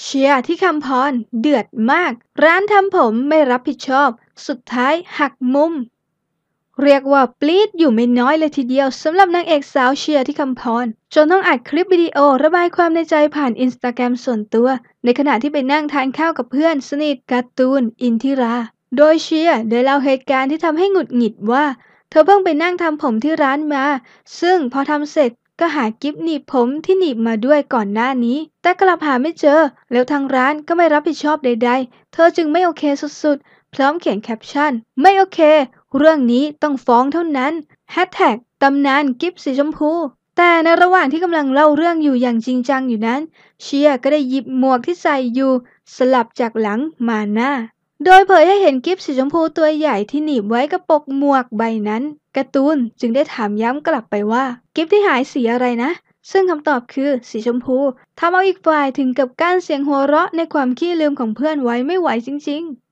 เชียร์ที่คำพร เดือดมาก ร้านทำผมไม่รับผิดชอบ สุดท้ายหักมุม เรียกว่าปลีดอยู่ไม่น้อยเลยทีเดียวสำหรับนางเอกสาวเชียร์ที่คำพร จนต้องอัดคลิปวิดีโอระบายความในใจผ่านอินสตาแกรมส่วนตัว ในขณะที่ไปนั่งทานข้าวกับเพื่อนสนิทการ์ตูนอินทิรา โดยเชียร์ได้เล่าเหตุการณ์ที่ทำให้หงุดหงิดว่า เธอเพิ่งไปนั่งทำผมที่ร้านมา ซึ่งพอทำเสร็จก็หากิฟหนีบผมที่หนีบมาด้วยก่อนหน้านี้ แต่กลับหาไม่เจอแล้วทางร้านก็ไม่รับผิดชอบใดๆ เธอจึงไม่โอเคสุดๆพร้อมเขียนแคปชั่น ไม่โอเค เรื่องนี้ต้องฟ้องเท่านั้นแฮชแท็กตำนานกิฟสีชมพู แต่ในระหว่างที่กำลังเล่าเรื่องอยู่อย่างจริงจังอยู่นั้น เชียก็ได้หยิบหมวกที่ใส่อยู่ สลับจากหลังมาหน้าโดยเผยให้เห็นกิฟสีชมพูตัวใหญ่ที่หนีบไว้กระปกหมวกใบนั้น กระตูนจึงได้ถามย้ำกลับไปว่า กิฟที่หายสีอะไรนะ ซึ่งคำตอบคือสีชมพูทำเอาอีกฝ่ายถึงกับก้านเสียงหัวเราะในความขี้ลืมของเพื่อนไว้ไม่ไหวจริงๆ